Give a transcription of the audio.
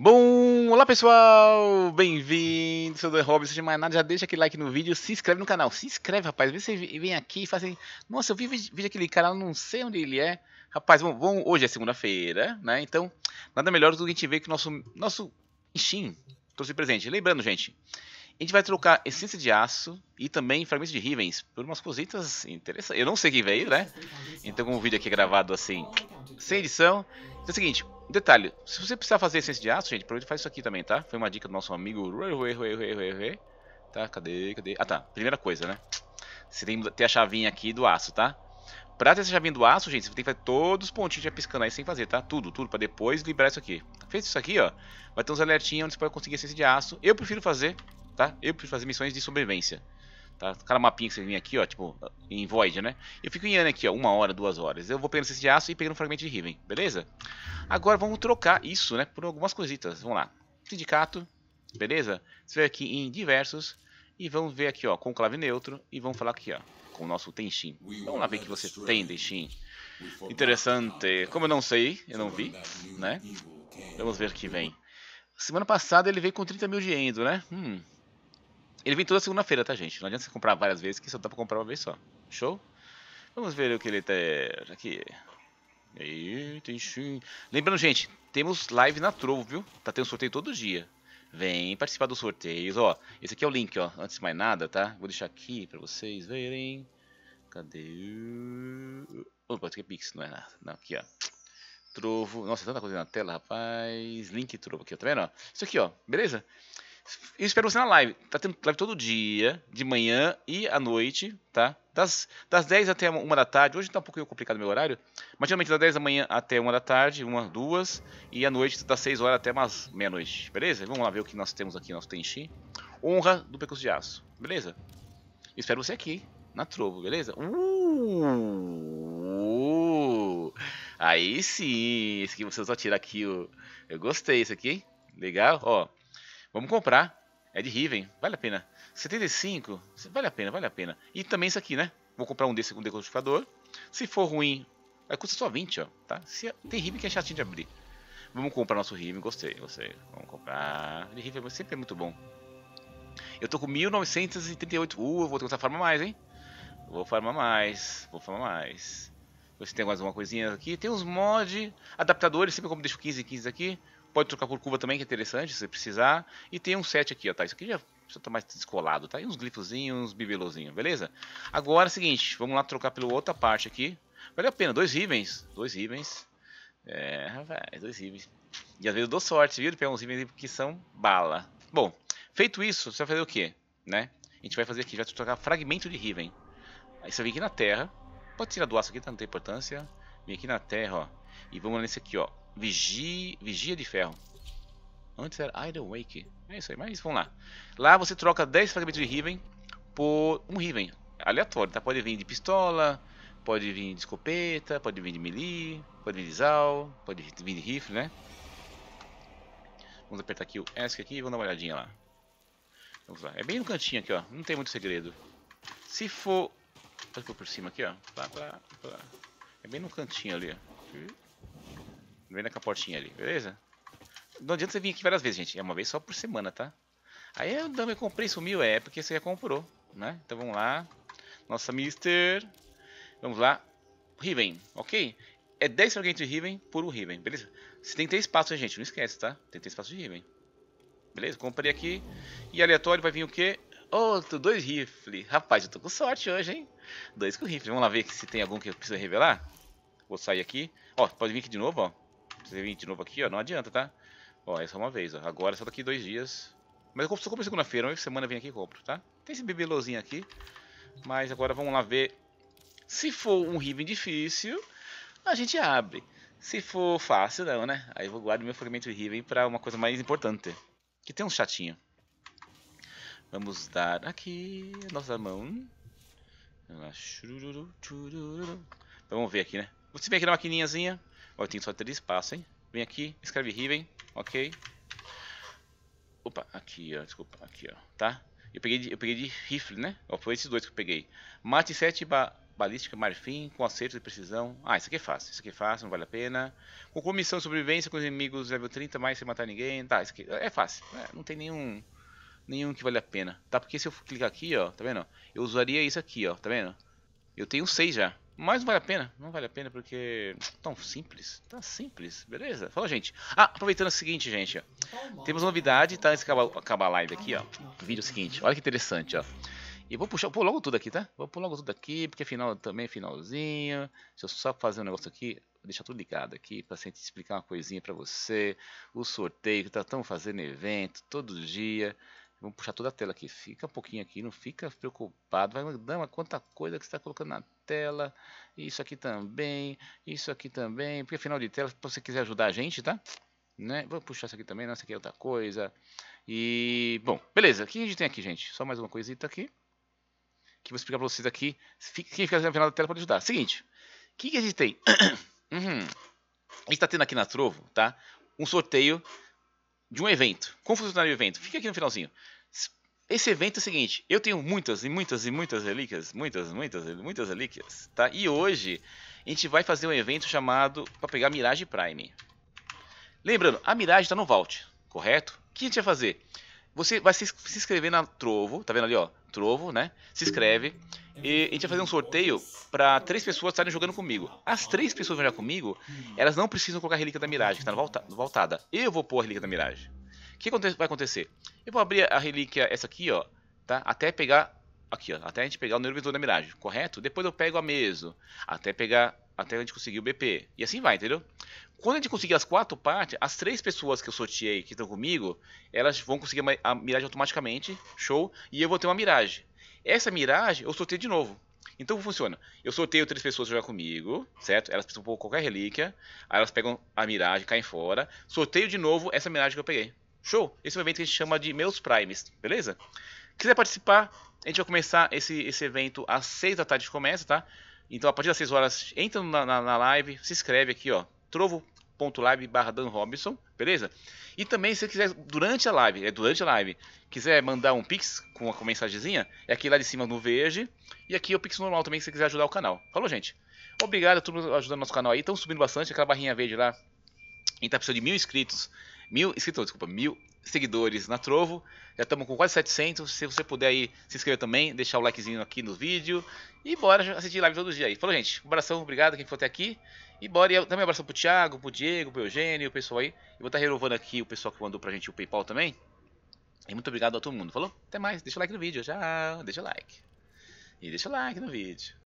Bom, olá pessoal, bem-vindos, sou o Rob, Robbins, seja mais nada, já deixa aquele like no vídeo, se inscreve no canal, se inscreve rapaz, vê se vem aqui e faz assim, nossa, eu vi aquele cara, não sei onde ele é, rapaz, bom, bom hoje é segunda-feira, né, então nada melhor do que a gente ver que o nosso, nosso Steam trouxe presente. Lembrando, gente, a gente vai trocar essência de aço e também fragmentos de rivens por umas cositas interessantes. Eu não sei quem veio, né? Então, com o vídeo aqui gravado assim, sem edição. Então é o seguinte, um detalhe. Se você precisar fazer essência de aço, gente, aproveita e faz isso aqui também, tá? Foi uma dica do nosso amigo Tá, cadê, cadê? Ah, tá. Primeira coisa, né? Você tem que ter a chavinha aqui do aço, tá? Pra ter essa chavinha do aço, gente, você tem que fazer todos os pontinhos já piscando aí sem fazer, tá? Tudo, tudo, pra depois liberar isso aqui. fez isso aqui, ó, vai ter uns alertinhos onde você pode conseguir essência de aço. Eu prefiro fazer tá? Eu preciso fazer missões de sobrevivência. Tá? Cada mapinha que você vem aqui, ó, tipo, em Void, né? Eu fico em Ana aqui, ó, uma hora, duas horas. Eu vou pegando esse de aço e pegando um fragmento de Riven, beleza? Agora vamos trocar isso, né, por algumas coisitas. Vamos lá. Sindicato, beleza? Você vai aqui em diversos e vamos ver aqui, ó, conclave neutro e vamos falar aqui, ó, com o nosso Tenshin. Vamos lá ver o que você tem, Tenshin. Interessante. Como eu não sei, eu não vi, né? Vamos ver o que vem. Semana passada ele veio com 30 mil de endo, né? Hum, ele vem toda segunda-feira, tá, gente? Não adianta você comprar várias vezes, que só dá pra comprar uma vez só. Show? Vamos ver o que ele tem tá, aqui. Lembrando, gente, temos live na Trovo, viu? Tá tendo sorteio todo dia. Vem participar dos sorteios, ó. Esse aqui é o link, ó. Antes de mais nada, tá? Vou deixar aqui pra vocês verem. Cadê? Opa, isso aqui é Pix, não é nada. Não, aqui, ó. Trovo. Nossa, tanta coisa na tela, rapaz. Link Trovo aqui, ó. Tá vendo? Ó? Isso aqui, ó. Beleza? Eu espero você na live. Tá tendo live todo dia, de manhã e à noite, tá? Das, das 10 até 1 da tarde. Hoje tá um pouquinho complicado o meu horário. Mas geralmente das 10 da manhã até 1 da tarde, 1, 2. E à noite das 6 horas até umas meia-noite. Beleza? Vamos lá ver o que nós temos aqui, nosso Tenchi. Honra do Percurso de Aço. Beleza? Eu espero você aqui, na Trovo, beleza? Uh! Aí sim, esse aqui você só tira aqui o. Eu gostei, isso aqui, Legal, ó. Vamos comprar. É de Riven, vale a pena. 75, vale a pena, vale a pena. E também isso aqui, né? Vou comprar um desse com decodificador. Se for ruim, custa só 20, ó, tá? Se, é, tem Riven que é chatinho de abrir. Vamos comprar nosso Riven, gostei, gostei. Vamos comprar. De é Riven sempre é muito bom. Eu tô com 1938. Uh, eu vou começar a farmar mais, hein? Vou farmar mais, vou farmar mais. Ver se tem mais alguma coisinha aqui. Tem uns mods, adaptadores, sempre como deixo 15 e 15 aqui. Pode trocar por curva também, que é interessante, se precisar. E tem um set aqui, ó, tá? Isso aqui já, está mais descolado, tá? E uns glifozinhos, uns bibelozinhos, beleza? Agora é o seguinte, vamos lá trocar pela outra parte aqui. Vale a pena, dois Rivens. Dois Rivens. É, rapaz, dois Rivens. E às vezes eu dou sorte, viu? Pegar uns Rivens que são bala. Bom, feito isso, você vai fazer o quê? Né? A gente vai fazer aqui, vai trocar fragmento de Riven. Aí você vem aqui na terra. Pode tirar do aço aqui, tá? Não tem importância. Vem aqui na terra, ó. E vamos nesse aqui, ó. Vigia, Vigia de Ferro. Antes era Iron Wake. É isso aí, mas vamos lá. Lá você troca 10 fragmentos de Riven por um Riven. Aleatório, tá? Pode vir de pistola, pode vir de escopeta, pode vir de melee, pode vir de zal, pode vir de rifle, né? Vamos apertar aqui o ESC aqui e vamos dar uma olhadinha lá. Vamos lá. É bem no cantinho aqui, ó. Não tem muito segredo. Se for... Pode pôr por cima aqui, ó. Pá, pá, pá. É bem no cantinho ali, ó. Vem naquela portinha ali, beleza? Não adianta você vir aqui várias vezes, gente. É uma vez só por semana, tá? Aí eu também comprei, sumiu. É, porque você já comprou, né? Então vamos lá. Nossa Mister. Vamos lá. Riven, ok? É 10 alguém de Riven por um Riven, beleza? Você tem que ter espaço, gente? Não esquece, tá? Tem que ter espaço de Riven. Beleza? Comprei aqui. E aleatório vai vir o quê? Outro, dois rifles. Rapaz, eu tô com sorte hoje, hein? Dois com rifle. Vamos lá ver se tem algum que eu preciso revelar. Vou sair aqui. Ó, pode vir aqui de novo, ó. Você de novo aqui, ó. Não adianta, tá? Ó, é só uma vez, ó. Agora é só daqui dois dias. Mas eu compro, só compro segunda-feira, uma semana eu venho aqui e compro, tá? Tem esse lozinho aqui. Mas agora vamos lá ver. Se for um Riven difícil, a gente abre. Se for fácil, não, né? Aí eu vou guardar meu fragmento de Riven pra uma coisa mais importante. Que tem um chatinho. Vamos dar aqui nossa mão. Então, vamos ver aqui, né? Você vem aqui na maquininhazinha. Ó, eu tenho só três espaços, hein? Vem aqui, escreve Riven, ok. Opa, aqui, ó, desculpa, aqui, ó, tá? Eu peguei de, eu peguei de rifle, né? Ó, foi esses dois que eu peguei. Mate 7 ba balística, marfim, com acerto de precisão. Ah, isso aqui é fácil, isso aqui é fácil, não vale a pena. Com comissão de sobrevivência com os inimigos level 30, mais sem matar ninguém. Tá, isso aqui é fácil, é, não tem nenhum nenhum que vale a pena. Tá, porque se eu clicar aqui, ó, tá vendo? Eu usaria isso aqui, ó, tá vendo? Eu tenho 6 já. Mas não vale a pena, não vale a pena porque tão simples, tão simples, beleza? Falou, gente. Ah, aproveitando o seguinte, gente, ó. Temos novidade, tá? esse de acabar a live aqui, ó. vídeo seguinte, olha que interessante, ó. E vou puxar, pôr logo tudo aqui, tá? Vou pôr logo tudo aqui, porque é final também é finalzinho. Deixa eu só fazer um negócio aqui, deixar tudo ligado aqui, pra gente explicar uma coisinha pra você. O sorteio que tá tão fazendo evento todo dia. Vamos puxar toda a tela aqui. Fica um pouquinho aqui, não fica preocupado. Vai, dama, quanta coisa que você está colocando na tela. Isso aqui também, isso aqui também. Porque final de tela, se você quiser ajudar a gente, tá? Né? Vou puxar isso aqui também, nossa, aqui é outra coisa. E, bom, beleza. O que a gente tem aqui, gente? Só mais uma coisita aqui. Que vou explicar para vocês aqui. Quem fica no final da tela pode ajudar. Seguinte, o que, que a gente tem? uhum. A gente está tendo aqui na Trovo, tá? Um sorteio de um evento. Como funcionaria o evento? Fica aqui no finalzinho. Esse evento é o seguinte, eu tenho muitas e muitas e muitas relíquias, muitas, muitas, muitas relíquias, tá? E hoje a gente vai fazer um evento chamado para pegar Mirage Prime. Lembrando, a Mirage está no Vault, correto? O que a gente vai fazer? Você vai se, se inscrever na Trovo, tá vendo ali, ó? Trovo, né? Se inscreve. E a gente vai fazer um sorteio para três pessoas estarem jogando comigo. As três pessoas que vão jogar comigo, elas não precisam colocar a Relíquia da Miragem, que tá volta, voltada. Eu vou pôr a Relíquia da Miragem. O que vai acontecer? Eu vou abrir a Relíquia, essa aqui, ó, tá? Até pegar, aqui, ó, até a gente pegar o Neurovisor da Miragem, correto? Depois eu pego a mesa. até pegar, até a gente conseguir o BP. E assim vai, entendeu? Quando a gente conseguir as quatro partes, as três pessoas que eu sorteei que estão comigo, elas vão conseguir a miragem automaticamente, show, e eu vou ter uma miragem. Essa miragem eu sorteio de novo. Então funciona. Eu sorteio três pessoas jogar comigo, certo? Elas precisam pôr qualquer relíquia, aí elas pegam a miragem, caem fora, sorteio de novo essa miragem que eu peguei. Show! Esse é um evento que a gente chama de Meus Primes, beleza? Quiser participar, a gente vai começar esse, esse evento às 6 da tarde começa, tá? Então a partir das 6 horas, entra na, na, na live, se inscreve aqui, ó trovo.live barra Dan Robinson, beleza? E também, se você quiser, durante a live, é durante a live, quiser mandar um pix com uma mensagenzinha, é aqui lá de cima no verde, e aqui é o pix normal também, se você quiser ajudar o canal. Falou, gente? Obrigado a todos ajudando nosso canal aí, estão subindo bastante, aquela barrinha verde lá, a gente tá precisando de mil inscritos mil inscritos, desculpa, mil seguidores na Trovo. Já estamos com quase 700. Se você puder aí se inscrever também, deixar o likezinho aqui no vídeo. E bora assistir live todo dia aí. Falou, gente. Um abração, obrigado quem foi até aqui. E bora. E eu, também um abração pro Thiago, pro Diego, pro Eugênio, o pessoal aí. vou estar tá renovando aqui o pessoal que mandou pra gente o PayPal também. E muito obrigado a todo mundo. Falou? Até mais. Deixa o like no vídeo. Tchau. Deixa o like. E deixa o like no vídeo.